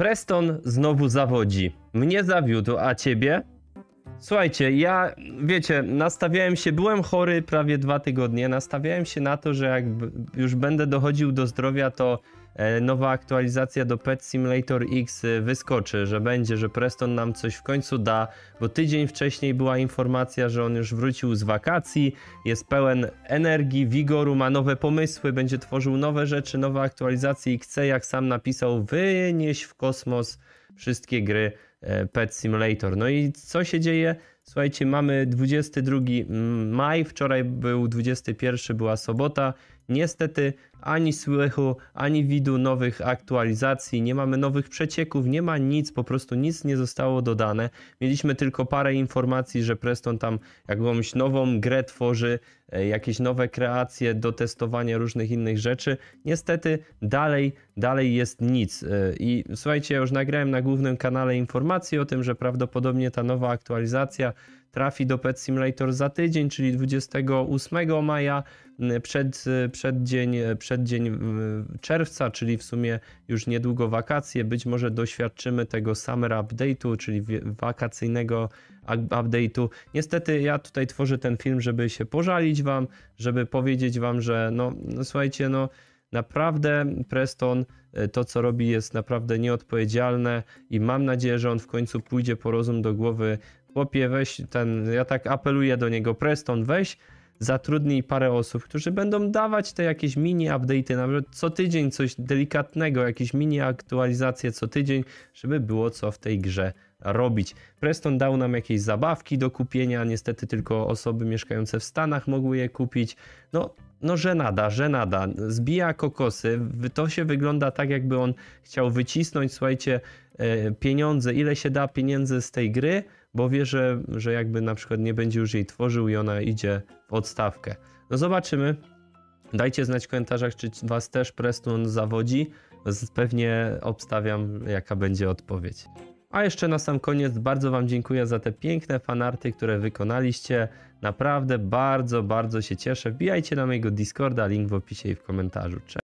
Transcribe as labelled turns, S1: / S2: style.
S1: Preston znowu zawodzi. Mnie zawiódł, a ciebie? Słuchajcie, ja, wiecie, nastawiałem się, byłem chory prawie dwa tygodnie, nastawiałem się na to, że jak już będę dochodził do zdrowia, to e, nowa aktualizacja do Pet Simulator X e, wyskoczy, że będzie, że Preston nam coś w końcu da, bo tydzień wcześniej była informacja, że on już wrócił z wakacji, jest pełen energii, wigoru, ma nowe pomysły, będzie tworzył nowe rzeczy, nowe aktualizacje i chce, jak sam napisał, wynieść w kosmos wszystkie gry E, Pet Simulator. No i co się dzieje? Słuchajcie, mamy 22 mm, maj, wczoraj był 21, była sobota. Niestety ani słychu, ani widu nowych aktualizacji, nie mamy nowych przecieków, nie ma nic, po prostu nic nie zostało dodane. Mieliśmy tylko parę informacji, że Preston tam jakąś nową grę tworzy, e, jakieś nowe kreacje do testowania różnych innych rzeczy. Niestety dalej, dalej jest nic. E, I słuchajcie, ja już nagrałem na głównym kanale informacji o tym, że prawdopodobnie ta nowa aktualizacja trafi do Pet Simulator za tydzień, czyli 28 maja, mm, przed, przed, dzień, przed dzień czerwca, czyli w sumie już niedługo wakacje. Być może doświadczymy tego summer update'u, czyli wakacyjnego update'u. Niestety ja tutaj tworzę ten film, żeby się pożalić wam, żeby powiedzieć wam, że no, no słuchajcie, no naprawdę Preston y, to, co robi, jest naprawdę nieodpowiedzialne i mam nadzieję, że on w końcu pójdzie po rozum do głowy Chłopie, weź ten, ja tak apeluję do niego, Preston, weź zatrudnij parę osób, którzy będą dawać te jakieś mini update'y, nawet co tydzień coś delikatnego, jakieś mini aktualizacje co tydzień, żeby było co w tej grze robić. Preston dał nam jakieś zabawki do kupienia, niestety tylko osoby mieszkające w Stanach mogły je kupić. No, no żenada, żenada. Zbija kokosy, to się wygląda tak jakby on chciał wycisnąć, słuchajcie, e, pieniądze, ile się da pieniędzy z tej gry, bo wie, że, że jakby na przykład nie będzie już jej tworzył i ona idzie w odstawkę. No zobaczymy. Dajcie znać w komentarzach, czy was też Preston zawodzi. Pewnie obstawiam, jaka będzie odpowiedź. A jeszcze na sam koniec bardzo Wam dziękuję za te piękne fanarty, które wykonaliście. Naprawdę bardzo, bardzo się cieszę. Wbijajcie na mojego Discorda, link w opisie i w komentarzu. Cześć!